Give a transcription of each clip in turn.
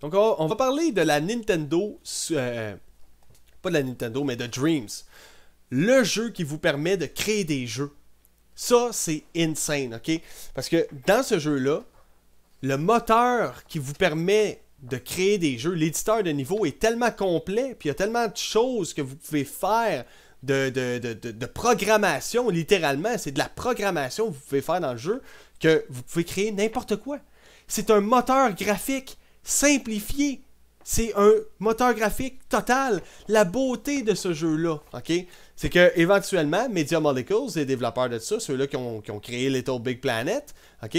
Donc, on va parler de la Nintendo. Euh, pas de la Nintendo, mais de Dreams. Le jeu qui vous permet de créer des jeux. Ça, c'est insane, ok? Parce que dans ce jeu-là, le moteur qui vous permet de créer des jeux, l'éditeur de niveau est tellement complet, puis il y a tellement de choses que vous pouvez faire de, de programmation, littéralement, c'est de la programmation que vous pouvez faire dans le jeu, que vous pouvez créer n'importe quoi. C'est un moteur graphique simplifié. C'est un moteur graphique total. La beauté de ce jeu-là, OK? C'est que éventuellement, Media Molecules, les développeurs de ça, ceux-là qui ont, qui créé Little Big Planet, OK?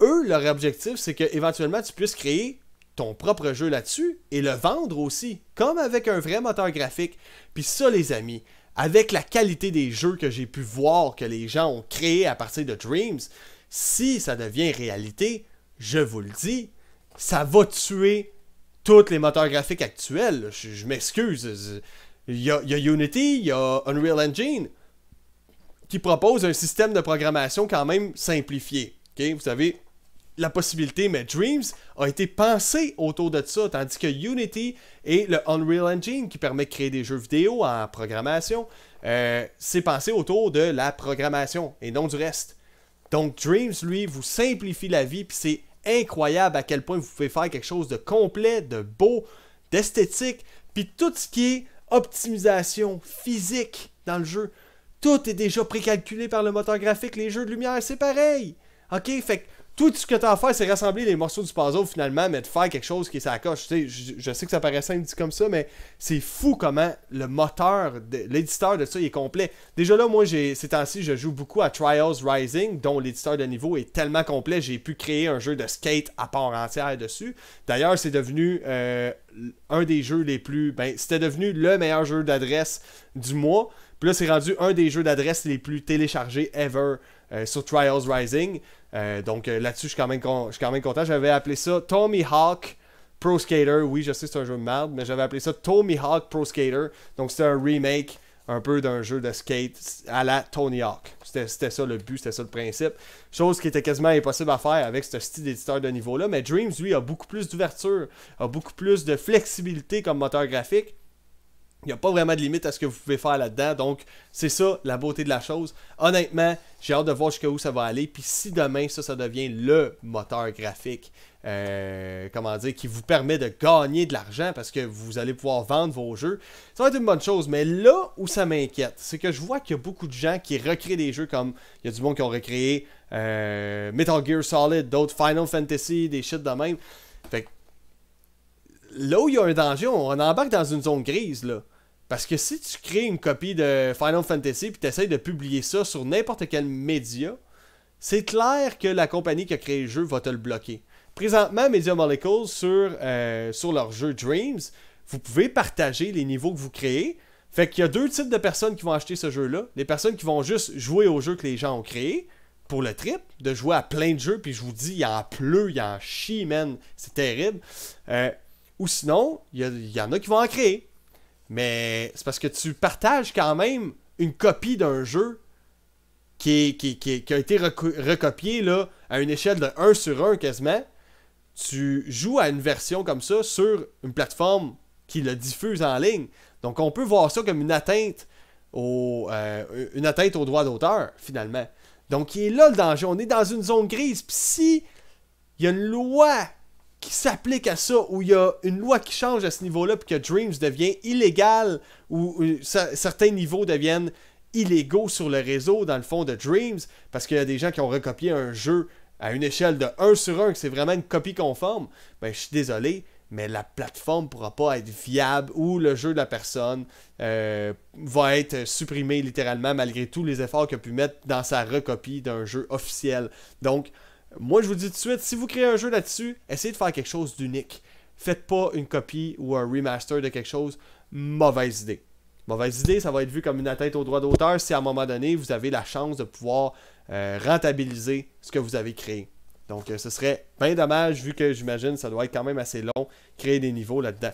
Eux, leur objectif, c'est que éventuellement, tu puisses créer ton propre jeu là-dessus et le vendre aussi, comme avec un vrai moteur graphique. Puis ça, les amis, avec la qualité des jeux que j'ai pu voir, que les gens ont créé à partir de Dreams, si ça devient réalité, je vous le dis, ça va tuer tous les moteurs graphiques actuels. Je, m'excuse. Il y, a, Unity, il y a Unreal Engine qui propose un système de programmation quand même simplifié. Vous savez, la possibilité, mais Dreams a été pensé autour de ça, tandis que Unity et le Unreal Engine qui permet de créer des jeux vidéo en programmation, euh, c'est pensé autour de la programmation et non du reste. Donc Dreams, lui, vous simplifie la vie, puis c'est incroyable à quel point vous pouvez faire quelque chose de complet, de beau, d'esthétique, puis tout ce qui est optimisation physique dans le jeu, tout est déjà précalculé par le moteur graphique, les jeux de lumière, c'est pareil. OK, fait que tout ce que as à faire, c'est rassembler les morceaux du puzzle finalement, mais de faire quelque chose qui s'accroche. je, sais que ça paraît simple dit comme ça, mais c'est fou comment le moteur, l'éditeur de ça, est complet. Déjà là, moi, j'ai, ces temps-ci, je joue beaucoup à Trials Rising, dont l'éditeur de niveau est tellement complet, j'ai pu créer un jeu de skate à part entière dessus. D'ailleurs, c'est devenu euh, un des jeux les plus. Ben, c'était devenu le meilleur jeu d'adresse du mois. Puis là, c'est rendu un des jeux d'adresse les plus téléchargés ever euh, sur Trials Rising. Euh, donc euh, là-dessus, je suis quand, même quand même content. J'avais appelé ça Tommy Hawk Pro Skater. Oui, je sais, c'est un jeu de merde, mais j'avais appelé ça Tommy Hawk Pro Skater. Donc c'était un remake un peu d'un jeu de skate à la Tony Hawk. C'était ça le but, c'était ça le principe. Chose qui était quasiment impossible à faire avec ce style d'éditeur de niveau-là. Mais Dreams, lui, a beaucoup plus d'ouverture, a beaucoup plus de flexibilité comme moteur graphique. Il n'y a pas vraiment de limite à ce que vous pouvez faire là-dedans. Donc, c'est ça la beauté de la chose. Honnêtement, j'ai hâte de voir où ça va aller. Puis si demain, ça, ça devient le moteur graphique, euh, comment dire, qui vous permet de gagner de l'argent parce que vous allez pouvoir vendre vos jeux, ça va être une bonne chose. Mais là où ça m'inquiète, c'est que je vois qu'il y a beaucoup de gens qui recréent des jeux comme il y a du monde qui ont recréé euh, Metal Gear Solid, d'autres Final Fantasy, des shit de même. Fait que là où il y a un danger, on embarque dans une zone grise, là. Parce que si tu crées une copie de Final Fantasy puis t'essayes de publier ça sur n'importe quel média, c'est clair que la compagnie qui a créé le jeu va te le bloquer. Présentement, Media Molecules, sur, euh, sur leur jeu Dreams, vous pouvez partager les niveaux que vous créez. Fait qu'il y a deux types de personnes qui vont acheter ce jeu-là. Les personnes qui vont juste jouer au jeu que les gens ont créé pour le trip, de jouer à plein de jeux, puis je vous dis, il y en pleut, il en chie, man, c'est terrible. Euh, ou sinon, il y, en a qui vont en créer. Mais c'est parce que tu partages quand même une copie d'un jeu qui, qui, a été recopié là, à une échelle de 1 sur 1 quasiment. Tu joues à une version comme ça sur une plateforme qui le diffuse en ligne. Donc on peut voir ça comme une atteinte au, euh, une atteinte aux droits d'auteur, finalement. Donc il est là le danger. On est dans une zone grise. Puis si il y a une loi qui s'applique à ça, où il y a une loi qui change à ce niveau-là, puis que Dreams devient illégal, ou euh, certains niveaux deviennent illégaux sur le réseau, dans le fond, de Dreams, parce qu'il y a des gens qui ont recopié un jeu à une échelle de 1 sur 1, que c'est vraiment une copie conforme, ben, je suis désolé, mais la plateforme pourra pas être viable ou le jeu de la personne euh, va être supprimé littéralement malgré tous les efforts qu'il a pu mettre dans sa recopie d'un jeu officiel. Donc, moi, je vous dis tout de suite, si vous créez un jeu là-dessus, essayez de faire quelque chose d'unique. Faites pas une copie ou un remaster de quelque chose. Mauvaise idée. Mauvaise idée, ça va être vu comme une atteinte au droit d'auteur si à un moment donné, vous avez la chance de pouvoir euh, rentabiliser ce que vous avez créé. Donc, euh, ce serait bien dommage vu que j'imagine ça doit être quand même assez long, créer des niveaux là-dedans.